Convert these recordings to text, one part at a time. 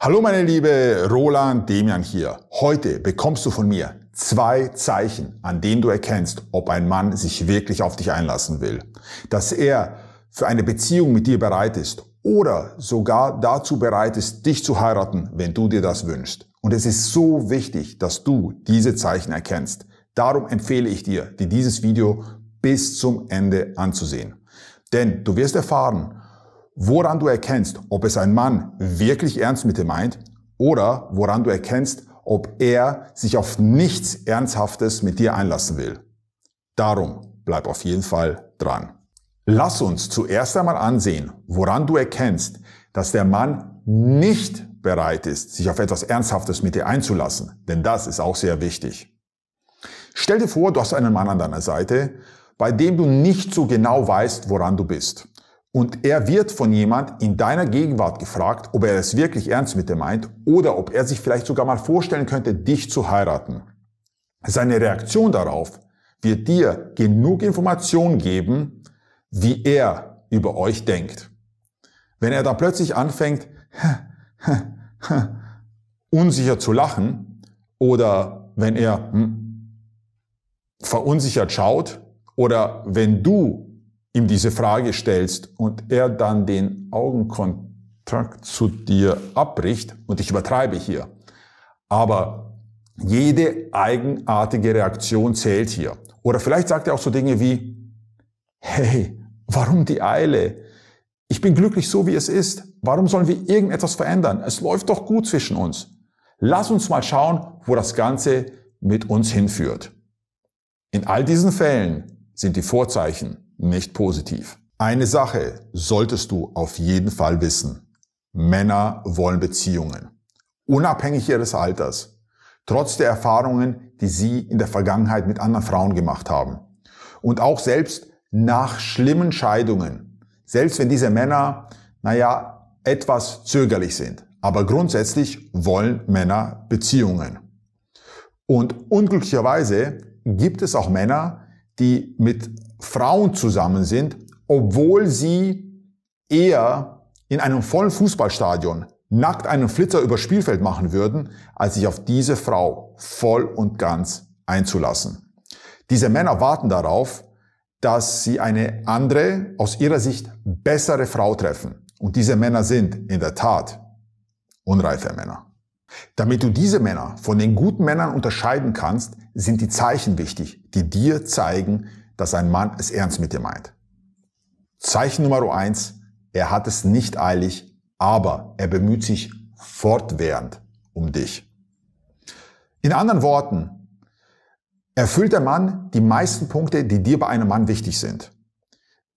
Hallo meine liebe Roland Demian hier. Heute bekommst du von mir zwei Zeichen, an denen du erkennst, ob ein Mann sich wirklich auf dich einlassen will. Dass er für eine Beziehung mit dir bereit ist oder sogar dazu bereit ist, dich zu heiraten, wenn du dir das wünschst. Und es ist so wichtig, dass du diese Zeichen erkennst. Darum empfehle ich dir, dir dieses Video bis zum Ende anzusehen. Denn du wirst erfahren, Woran du erkennst, ob es ein Mann wirklich ernst mit dir meint oder woran du erkennst, ob er sich auf nichts Ernsthaftes mit dir einlassen will. Darum bleib auf jeden Fall dran. Lass uns zuerst einmal ansehen, woran du erkennst, dass der Mann nicht bereit ist, sich auf etwas Ernsthaftes mit dir einzulassen. Denn das ist auch sehr wichtig. Stell dir vor, du hast einen Mann an deiner Seite, bei dem du nicht so genau weißt, woran du bist. Und er wird von jemand in deiner Gegenwart gefragt, ob er es wirklich ernst mit dir meint oder ob er sich vielleicht sogar mal vorstellen könnte, dich zu heiraten. Seine Reaktion darauf wird dir genug Informationen geben, wie er über euch denkt. Wenn er dann plötzlich anfängt, unsicher zu lachen oder wenn er hm, verunsichert schaut oder wenn du ihm diese Frage stellst und er dann den Augenkontakt zu dir abbricht, und ich übertreibe hier, aber jede eigenartige Reaktion zählt hier. Oder vielleicht sagt er auch so Dinge wie, hey, warum die Eile? Ich bin glücklich so, wie es ist. Warum sollen wir irgendetwas verändern? Es läuft doch gut zwischen uns. Lass uns mal schauen, wo das Ganze mit uns hinführt. In all diesen Fällen sind die Vorzeichen nicht positiv. Eine Sache solltest du auf jeden Fall wissen. Männer wollen Beziehungen. Unabhängig ihres Alters. Trotz der Erfahrungen, die sie in der Vergangenheit mit anderen Frauen gemacht haben. Und auch selbst nach schlimmen Scheidungen. Selbst wenn diese Männer, naja, etwas zögerlich sind. Aber grundsätzlich wollen Männer Beziehungen. Und unglücklicherweise gibt es auch Männer, die mit Frauen zusammen sind, obwohl sie eher in einem vollen Fußballstadion nackt einen Flitzer übers Spielfeld machen würden, als sich auf diese Frau voll und ganz einzulassen. Diese Männer warten darauf, dass sie eine andere, aus ihrer Sicht bessere Frau treffen. Und diese Männer sind in der Tat unreife Männer. Damit du diese Männer von den guten Männern unterscheiden kannst, sind die Zeichen wichtig, die dir zeigen, dass ein Mann es ernst mit dir meint. Zeichen Nummer eins, er hat es nicht eilig, aber er bemüht sich fortwährend um dich. In anderen Worten, erfüllt der Mann die meisten Punkte, die dir bei einem Mann wichtig sind.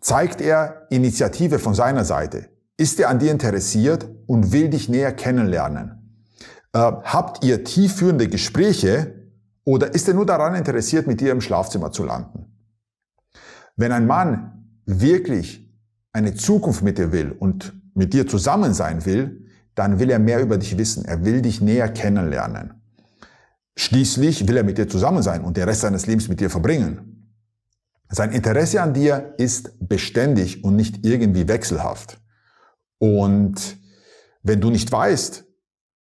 Zeigt er Initiative von seiner Seite? Ist er an dir interessiert und will dich näher kennenlernen? Äh, habt ihr tiefführende Gespräche oder ist er nur daran interessiert, mit dir im Schlafzimmer zu landen? Wenn ein Mann wirklich eine Zukunft mit dir will und mit dir zusammen sein will, dann will er mehr über dich wissen. Er will dich näher kennenlernen. Schließlich will er mit dir zusammen sein und den Rest seines Lebens mit dir verbringen. Sein Interesse an dir ist beständig und nicht irgendwie wechselhaft. Und wenn du nicht weißt,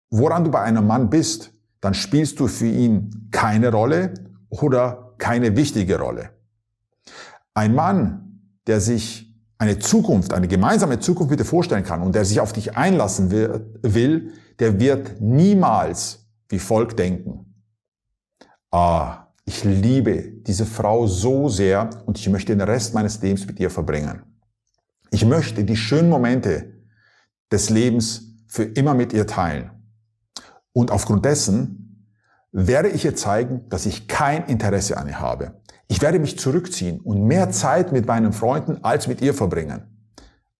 woran du bei einem Mann bist, dann spielst du für ihn keine Rolle oder keine wichtige Rolle ein Mann, der sich eine Zukunft, eine gemeinsame Zukunft bitte vorstellen kann und der sich auf dich einlassen will, der wird niemals wie folgt denken. Ah, ich liebe diese Frau so sehr und ich möchte den Rest meines Lebens mit ihr verbringen. Ich möchte die schönen Momente des Lebens für immer mit ihr teilen. Und aufgrund dessen werde ich ihr zeigen, dass ich kein Interesse an ihr habe. Ich werde mich zurückziehen und mehr Zeit mit meinen Freunden als mit ihr verbringen.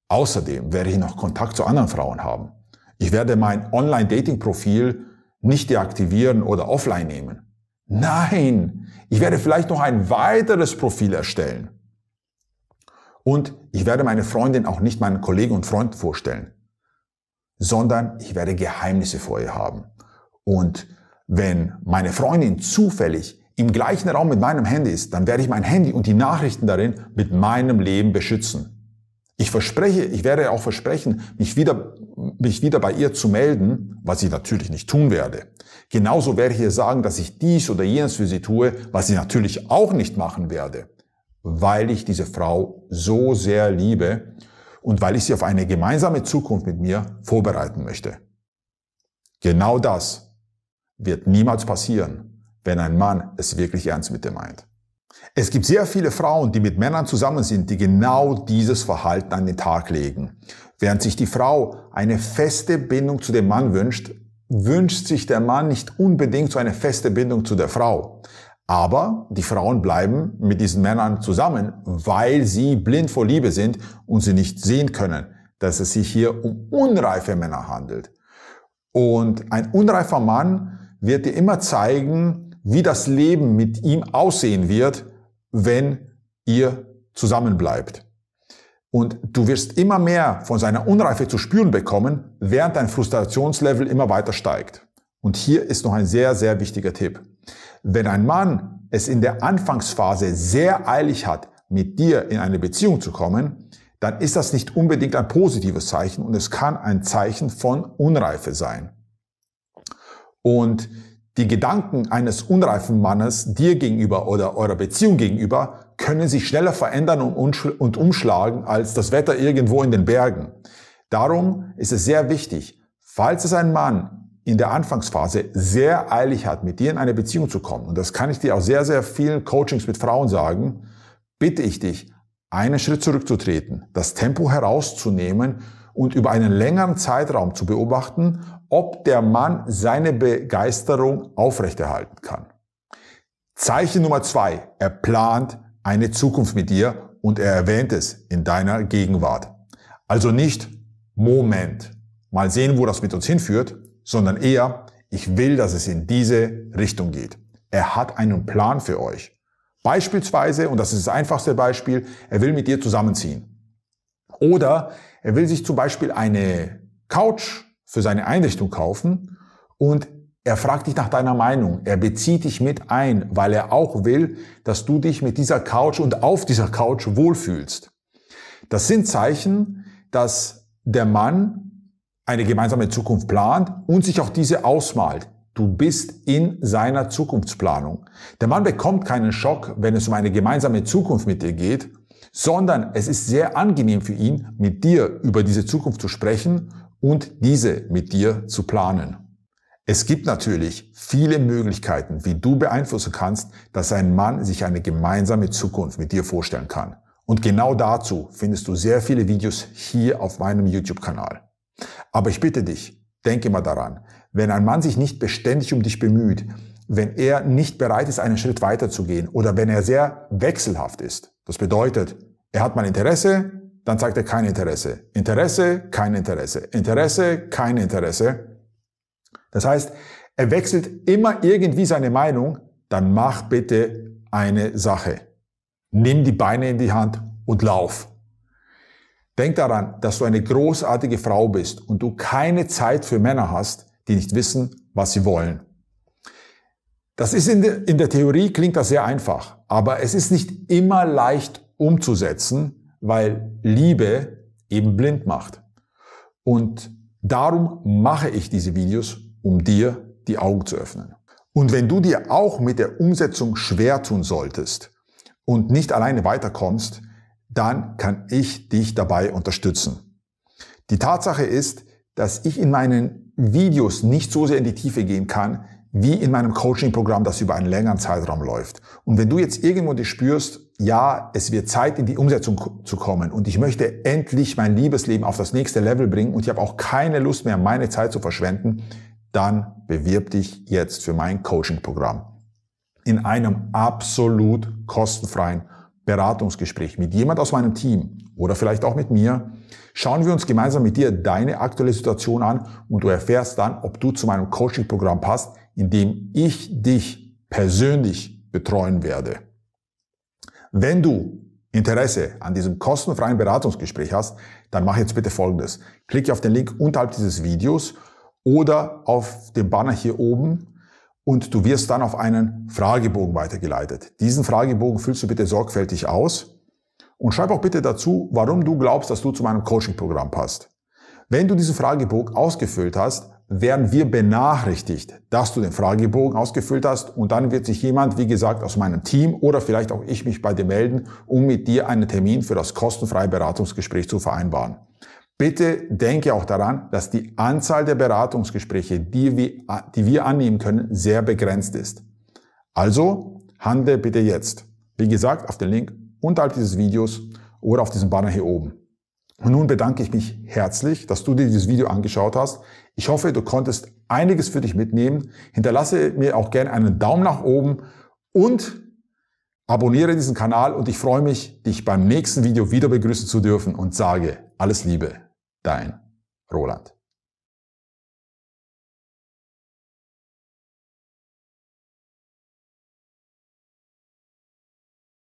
Außerdem werde ich noch Kontakt zu anderen Frauen haben. Ich werde mein Online-Dating-Profil nicht deaktivieren oder offline nehmen. Nein, ich werde vielleicht noch ein weiteres Profil erstellen. Und ich werde meine Freundin auch nicht meinen Kollegen und Freunden vorstellen, sondern ich werde Geheimnisse vor ihr haben. Und wenn meine Freundin zufällig im gleichen Raum mit meinem Handy ist, dann werde ich mein Handy und die Nachrichten darin mit meinem Leben beschützen. Ich verspreche, ich werde auch versprechen, mich wieder, mich wieder bei ihr zu melden, was ich natürlich nicht tun werde. Genauso werde ich ihr sagen, dass ich dies oder jenes für sie tue, was ich natürlich auch nicht machen werde, weil ich diese Frau so sehr liebe und weil ich sie auf eine gemeinsame Zukunft mit mir vorbereiten möchte. Genau das wird niemals passieren wenn ein Mann es wirklich ernst mit dir meint. Es gibt sehr viele Frauen, die mit Männern zusammen sind, die genau dieses Verhalten an den Tag legen. Während sich die Frau eine feste Bindung zu dem Mann wünscht, wünscht sich der Mann nicht unbedingt so eine feste Bindung zu der Frau. Aber die Frauen bleiben mit diesen Männern zusammen, weil sie blind vor Liebe sind und sie nicht sehen können, dass es sich hier um unreife Männer handelt. Und ein unreifer Mann wird dir immer zeigen, wie das Leben mit ihm aussehen wird, wenn ihr zusammenbleibt. Und du wirst immer mehr von seiner Unreife zu spüren bekommen, während dein Frustrationslevel immer weiter steigt. Und hier ist noch ein sehr, sehr wichtiger Tipp. Wenn ein Mann es in der Anfangsphase sehr eilig hat, mit dir in eine Beziehung zu kommen, dann ist das nicht unbedingt ein positives Zeichen und es kann ein Zeichen von Unreife sein. Und die Gedanken eines unreifen Mannes dir gegenüber oder eurer Beziehung gegenüber können sich schneller verändern und umschlagen als das Wetter irgendwo in den Bergen. Darum ist es sehr wichtig, falls es ein Mann in der Anfangsphase sehr eilig hat, mit dir in eine Beziehung zu kommen, und das kann ich dir auch sehr, sehr vielen Coachings mit Frauen sagen, bitte ich dich, einen Schritt zurückzutreten, das Tempo herauszunehmen und über einen längeren Zeitraum zu beobachten, ob der Mann seine Begeisterung aufrechterhalten kann. Zeichen Nummer zwei. Er plant eine Zukunft mit dir und er erwähnt es in deiner Gegenwart. Also nicht Moment, mal sehen, wo das mit uns hinführt, sondern eher, ich will, dass es in diese Richtung geht. Er hat einen Plan für euch. Beispielsweise, und das ist das einfachste Beispiel, er will mit dir zusammenziehen. Oder er will sich zum Beispiel eine Couch für seine Einrichtung kaufen und er fragt dich nach deiner Meinung. Er bezieht dich mit ein, weil er auch will, dass du dich mit dieser Couch und auf dieser Couch wohlfühlst. Das sind Zeichen, dass der Mann eine gemeinsame Zukunft plant und sich auch diese ausmalt. Du bist in seiner Zukunftsplanung. Der Mann bekommt keinen Schock, wenn es um eine gemeinsame Zukunft mit dir geht, sondern es ist sehr angenehm für ihn, mit dir über diese Zukunft zu sprechen und diese mit dir zu planen. Es gibt natürlich viele Möglichkeiten, wie du beeinflussen kannst, dass ein Mann sich eine gemeinsame Zukunft mit dir vorstellen kann. Und genau dazu findest du sehr viele Videos hier auf meinem YouTube-Kanal. Aber ich bitte dich, denke mal daran, wenn ein Mann sich nicht beständig um dich bemüht, wenn er nicht bereit ist, einen Schritt weiterzugehen oder wenn er sehr wechselhaft ist. Das bedeutet, er hat mal Interesse, dann zeigt er kein Interesse. Interesse, kein Interesse. Interesse, kein Interesse. Das heißt, er wechselt immer irgendwie seine Meinung, dann mach bitte eine Sache. Nimm die Beine in die Hand und lauf. Denk daran, dass du eine großartige Frau bist und du keine Zeit für Männer hast, die nicht wissen, was sie wollen. Das ist in, de, in der Theorie klingt das sehr einfach, aber es ist nicht immer leicht umzusetzen, weil Liebe eben blind macht. Und darum mache ich diese Videos, um dir die Augen zu öffnen. Und wenn du dir auch mit der Umsetzung schwer tun solltest und nicht alleine weiterkommst, dann kann ich dich dabei unterstützen. Die Tatsache ist, dass ich in meinen Videos nicht so sehr in die Tiefe gehen kann, wie in meinem Coaching-Programm, das über einen längeren Zeitraum läuft. Und wenn du jetzt irgendwo dich spürst, ja, es wird Zeit, in die Umsetzung zu kommen und ich möchte endlich mein Liebesleben auf das nächste Level bringen und ich habe auch keine Lust mehr, meine Zeit zu verschwenden, dann bewirb dich jetzt für mein Coaching-Programm. In einem absolut kostenfreien Beratungsgespräch mit jemand aus meinem Team oder vielleicht auch mit mir, schauen wir uns gemeinsam mit dir deine aktuelle Situation an und du erfährst dann, ob du zu meinem Coaching-Programm passt, in dem ich dich persönlich betreuen werde. Wenn du Interesse an diesem kostenfreien Beratungsgespräch hast, dann mach jetzt bitte Folgendes. Klicke auf den Link unterhalb dieses Videos oder auf den Banner hier oben und du wirst dann auf einen Fragebogen weitergeleitet. Diesen Fragebogen füllst du bitte sorgfältig aus und schreib auch bitte dazu, warum du glaubst, dass du zu meinem Coaching-Programm passt. Wenn du diesen Fragebogen ausgefüllt hast, werden wir benachrichtigt, dass du den Fragebogen ausgefüllt hast und dann wird sich jemand, wie gesagt, aus meinem Team oder vielleicht auch ich mich bei dir melden, um mit dir einen Termin für das kostenfreie Beratungsgespräch zu vereinbaren. Bitte denke auch daran, dass die Anzahl der Beratungsgespräche, die wir, die wir annehmen können, sehr begrenzt ist. Also handle bitte jetzt. Wie gesagt, auf den Link unterhalb dieses Videos oder auf diesem Banner hier oben. Und nun bedanke ich mich herzlich, dass du dir dieses Video angeschaut hast. Ich hoffe, du konntest einiges für dich mitnehmen. Hinterlasse mir auch gerne einen Daumen nach oben und abonniere diesen Kanal und ich freue mich, dich beim nächsten Video wieder begrüßen zu dürfen und sage alles Liebe, dein Roland.